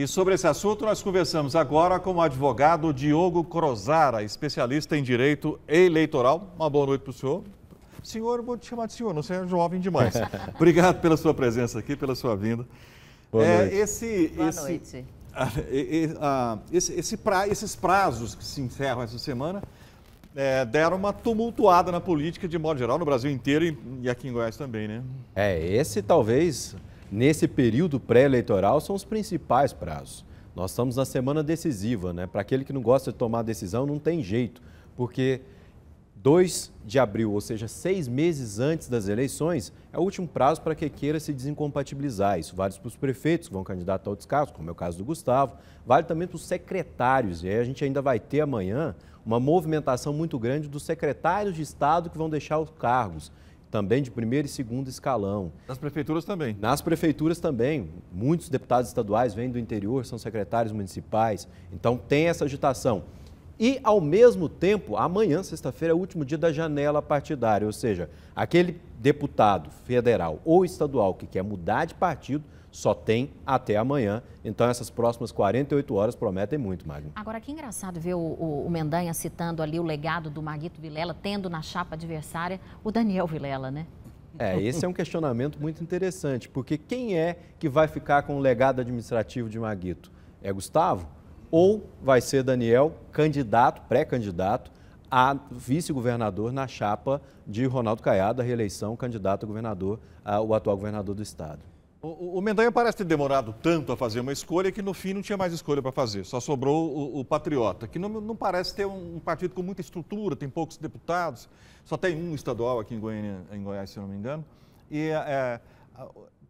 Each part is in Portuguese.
E sobre esse assunto, nós conversamos agora com o advogado Diogo Crozara, especialista em direito eleitoral. Uma boa noite para o senhor. Senhor, vou te chamar de senhor, não seja jovem demais. Obrigado pela sua presença aqui, pela sua vinda. Boa é, noite. Esse, boa esse, noite. A, ah, ah, esse, esse pra, esses prazos que se encerram essa semana é, deram uma tumultuada na política de modo geral, no Brasil inteiro e, e aqui em Goiás também, né? É, esse talvez nesse período pré-eleitoral são os principais prazos. Nós estamos na semana decisiva, né? Para aquele que não gosta de tomar decisão, não tem jeito, porque 2 de abril, ou seja, seis meses antes das eleições, é o último prazo para que queira se desincompatibilizar. Isso vale para os prefeitos que vão candidatar a outros casos, como é o caso do Gustavo, vale também para os secretários, e aí a gente ainda vai ter amanhã uma movimentação muito grande dos secretários de Estado que vão deixar os cargos também de primeiro e segundo escalão. Nas prefeituras também? Nas prefeituras também. Muitos deputados estaduais vêm do interior, são secretários municipais, então tem essa agitação. E, ao mesmo tempo, amanhã, sexta-feira, é o último dia da janela partidária, ou seja, aquele deputado federal ou estadual que quer mudar de partido só tem até amanhã. Então, essas próximas 48 horas prometem muito, Magno. Agora, que engraçado ver o, o, o Mendanha citando ali o legado do Maguito Vilela, tendo na chapa adversária o Daniel Vilela, né? É, esse é um questionamento muito interessante, porque quem é que vai ficar com o legado administrativo de Maguito? É Gustavo? Ou vai ser Daniel, candidato, pré-candidato, a vice-governador na chapa de Ronaldo Caiado, a reeleição candidato a governador, a, o atual governador do estado? O, o Mendanha parece ter demorado tanto a fazer uma escolha que no fim não tinha mais escolha para fazer, só sobrou o, o Patriota, que não, não, parece ter um, partido com muita estrutura, tem poucos deputados, só tem um estadual aqui em, Goiânia, em Goiás, se não me engano. E é,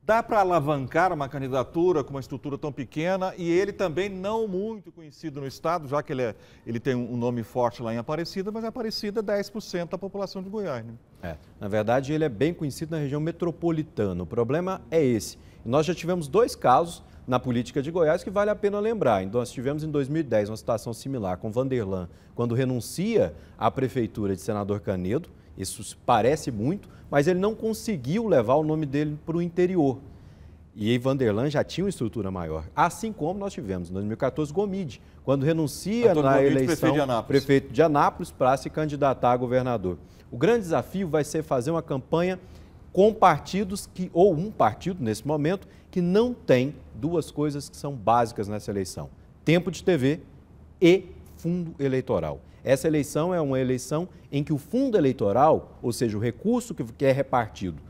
Dá para alavancar uma candidatura com uma estrutura tão pequena e ele também não muito conhecido no Estado, já que ele, é, ele tem um nome forte lá em Aparecida, mas Aparecida é 10% da população de Goiânia. É, na verdade, ele é bem conhecido na região metropolitana. O problema é esse. Nós já tivemos dois casos na política de Goiás que vale a pena lembrar. Então, nós tivemos em 2010 uma situação similar com Vanderlan, quando renuncia à prefeitura de senador Canedo isso parece muito, mas ele não conseguiu levar o nome dele para o interior. E aí Vanderlan já tinha uma estrutura maior. Assim como nós tivemos em 2014 Gomide, quando renuncia Antônio na Gomide, eleição prefeito de Anápolis para se candidatar a governador. O grande desafio vai ser fazer uma campanha com partidos que, ou um partido nesse momento, que não tem duas coisas que são básicas nessa eleição: tempo de TV e fundo eleitoral. Essa eleição é uma eleição em que o fundo eleitoral, ou seja, o recurso que é repartido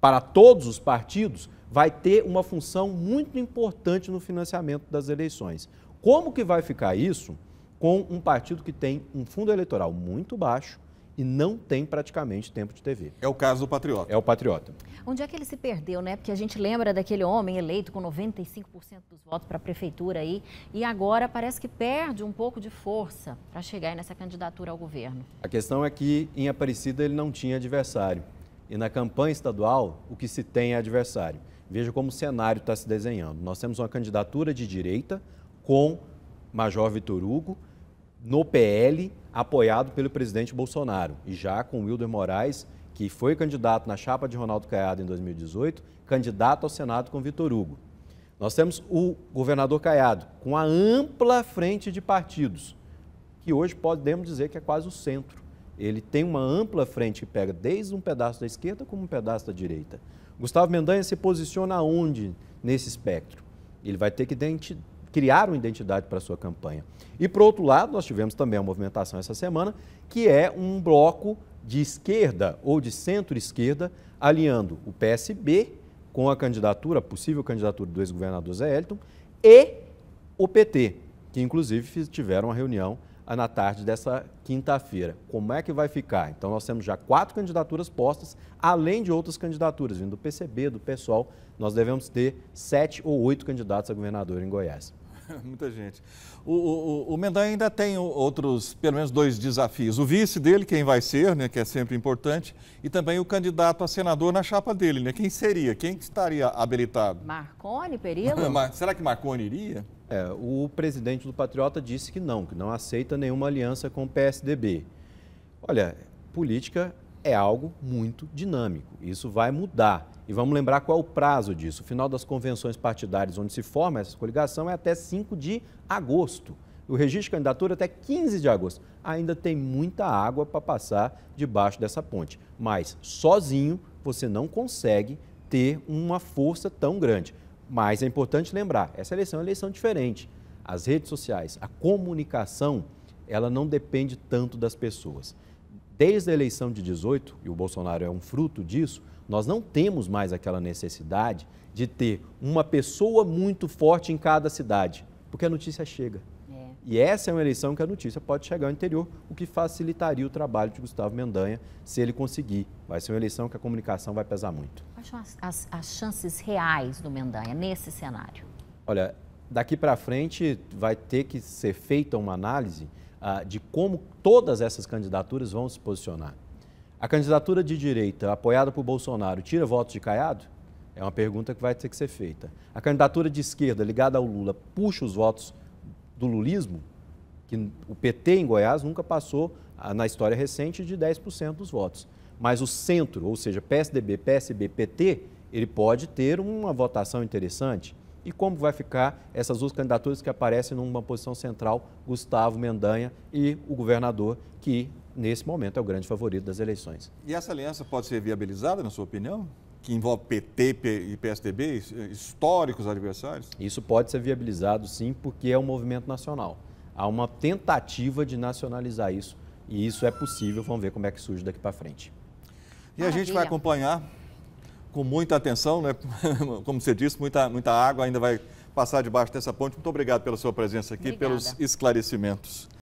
para todos os partidos, vai ter uma função muito importante no financiamento das eleições. Como que vai ficar isso com um partido que tem um fundo eleitoral muito baixo, e não tem praticamente tempo de TV. É o caso do Patriota. É o Patriota. Onde é que ele se perdeu, né? Porque a gente lembra daquele homem eleito com 95% dos votos para a prefeitura aí, e agora parece que perde um pouco de força para chegar nessa candidatura ao governo. A questão é que em Aparecida ele não tinha adversário. E na campanha estadual, o que se tem é adversário. Veja como o cenário está se desenhando. Nós temos uma candidatura de direita com Major Vitor Hugo, no PL, apoiado pelo presidente Bolsonaro, e já com Wilder Moraes, que foi candidato na chapa de Ronaldo Caiado em 2018, candidato ao Senado com Vitor Hugo. Nós temos o governador Caiado com a ampla frente de partidos, que hoje podemos dizer que é quase o centro. Ele tem uma ampla frente que pega desde um pedaço da esquerda como um pedaço da direita. Gustavo Mendanha se posiciona onde nesse espectro? Ele vai ter que criaram identidade para sua campanha. E, por outro lado, nós tivemos também a movimentação essa semana, que é um bloco de esquerda ou de centro-esquerda aliando o PSB com a candidatura, a possível candidatura do ex-governador Zé Elton e o PT, que inclusive tiveram uma reunião na tarde dessa quinta-feira. Como é que vai ficar? Então nós temos já quatro candidaturas postas, além de outras candidaturas vindo do PCB, do PSOL. Nós devemos ter sete ou oito candidatos a governador em Goiás. Muita gente. O, o, o Mendanha ainda tem outros, pelo menos dois desafios. O vice dele, quem vai ser, né, que é sempre importante, e também o candidato a senador na chapa dele, né? Quem seria? Quem estaria habilitado? Marconi, Perillo? Será que Marconi iria? É, o presidente do Patriota disse que não, que não aceita nenhuma aliança com o PSDB. Olha, política é algo muito dinâmico. Isso vai mudar. E vamos lembrar qual é o prazo disso. O final das convenções partidárias onde se forma essa coligação é até 5 de agosto. O registro de candidatura é até 15 de agosto. Ainda tem muita água para passar debaixo dessa ponte. Mas sozinho você não consegue ter uma força tão grande. Mas é importante lembrar, essa eleição é uma eleição diferente. As redes sociais, a comunicação, ela não depende tanto das pessoas Desde a eleição de 18, e o Bolsonaro é um fruto disso, nós não temos mais aquela necessidade de ter uma pessoa muito forte em cada cidade, porque a notícia chega. É. E essa é uma eleição que a notícia pode chegar ao interior, o que facilitaria o trabalho de Gustavo Mendanha se ele conseguir. Vai ser uma eleição que a comunicação vai pesar muito. Quais são as, as, as chances reais do Mendanha nesse cenário? Olha, daqui para frente vai ter que ser feita uma análise ah, de como todas essas candidaturas vão se posicionar. A candidatura de direita, apoiada por Bolsonaro, tira votos de Caiado? É uma pergunta que vai ter que ser feita. A candidatura de esquerda, ligada ao Lula, puxa os votos do lulismo? Que o PT em Goiás nunca passou, ah, na história recente, de 10% dos votos. Mas o centro, ou seja, PSDB, PSB, PT, ele pode ter uma votação interessante e como vai ficar essas duas candidaturas que aparecem numa posição central, Gustavo Mendanha e o governador, que nesse momento é o grande favorito das eleições. E essa aliança pode ser viabilizada, na sua opinião? que envolve PT e PSDB, eh, históricos adversários? Isso pode ser viabilizado sim, porque é um movimento nacional. Há uma tentativa de nacionalizar isso e isso é possível. Vamos ver como é que surge daqui para frente. E Maravilha. a gente vai acompanhar com muita atenção, né? como você disse, muita, muita água ainda vai passar debaixo dessa ponte. Muito obrigado pela sua presença aqui, Obrigada. pelos esclarecimentos.